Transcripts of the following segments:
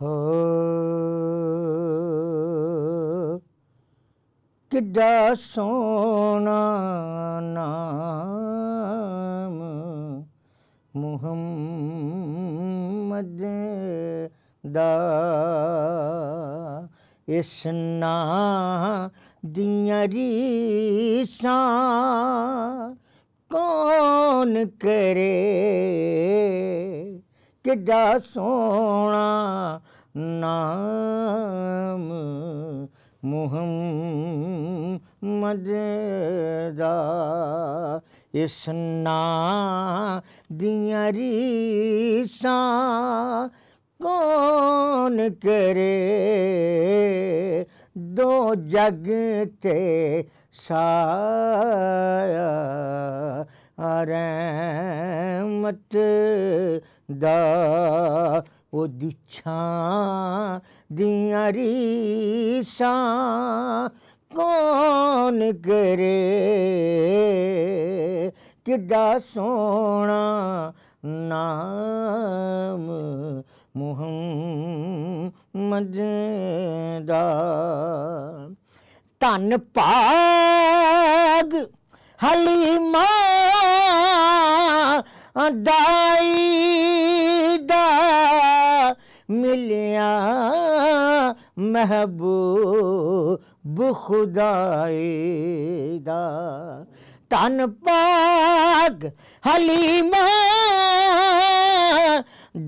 ہو سونا نام محمد دا اس نہ دیا ریس کون کرے ڈا سونا نم محم مد اس نہ دون کرے دو جگ کے سا رت उछां दीसां कौ न गे कॾहिं सोण नाम मोह मददा हली माई محبوب خدائی دا تن پاک حلیمہ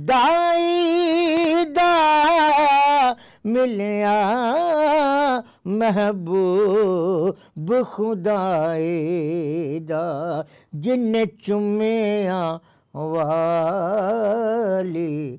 دائی دا ملیا محبوب خدائی دا جن چومیا والی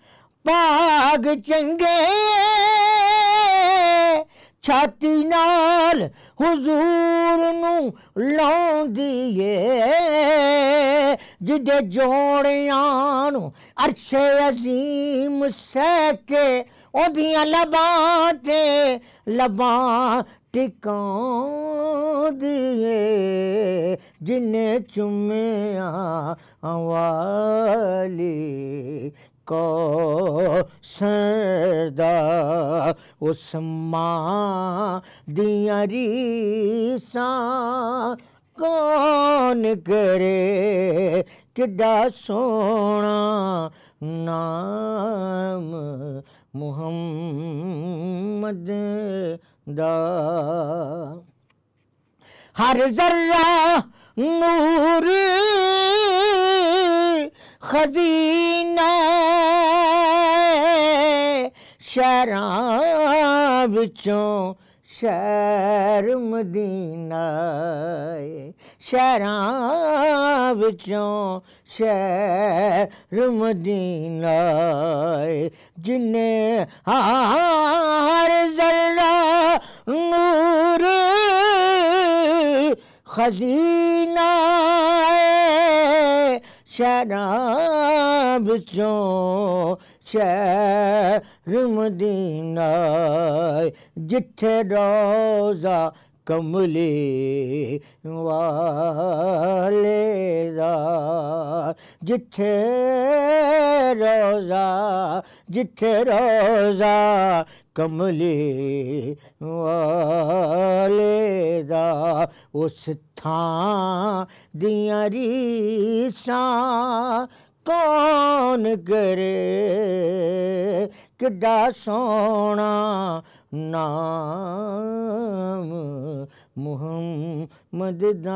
باگ چنگے چھاتی نال ہضور نو دے جی جوڑیا نو ارشے عظیم سہے وہ لباں تباں ٹک دے جن چومیاں اولی سردہ اس ماں دیا ریساں کون کرے کڈا سونا نام محمد دا ہر ذرہ نور ख़रर विचो शुमदीन शरां बिचो शइ रुमीन जिन हर दरूर ख़ شراب بچوں شہر مدینہ جتھے روزہ کملی والے دا جتھے روزہ جتھے روزہ کملی والے دا اس دیاں ریساں کون اسن کڈا سونا نام محمد مدد